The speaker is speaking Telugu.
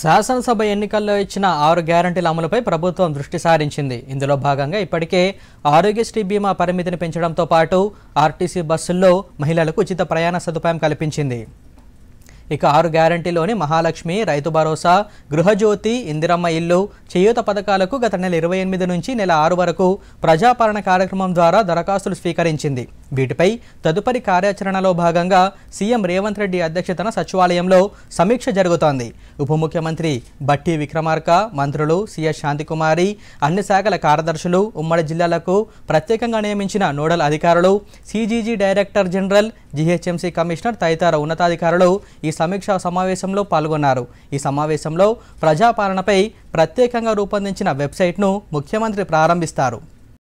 శాసనసభ ఎన్నికల్లో ఇచ్చిన ఆరు గ్యారంటీల అమలుపై ప్రభుత్వం దృష్టి సారించింది ఇందులో భాగంగా ఇప్పటికే ఆరోగ్యశ్రీ బీమా పరిమితిని పెంచడంతో పాటు ఆర్టీసీ బస్సుల్లో మహిళలకు ఉచిత ప్రయాణ సదుపాయం కల్పించింది ఇక ఆరు గ్యారంటీలోని మహాలక్ష్మి రైతు భరోసా గృహజ్యోతి ఇందిరమ్మ ఇల్లు చేయూత పథకాలకు గత నెల ఇరవై ఎనిమిది నుంచి నెల ఆరు వరకు ప్రజాపాలన కార్యక్రమం ద్వారా దరఖాస్తులు స్వీకరించింది వీటిపై తదుపరి కార్యాచరణలో భాగంగా సీఎం రేవంత్ రెడ్డి అధ్యక్షతన సచివాలయంలో సమీక్ష జరుగుతోంది ఉప ముఖ్యమంత్రి బట్టి విక్రమార్క మంత్రులు సిఎస్ శాంతికుమారి అన్ని శాఖల కార్యదర్శులు ఉమ్మడి జిల్లాలకు ప్రత్యేకంగా నియమించిన నోడల్ అధికారులు CGG director general GHMC commissioner తదితర ఉన్నతాధికారులు ఈ సమీక్షా సమావేశంలో పాల్గొన్నారు ఈ సమావేశంలో ప్రజాపాలనపై ప్రత్యేకంగా రూపొందించిన వెబ్సైట్ను ముఖ్యమంత్రి ప్రారంభిస్తారు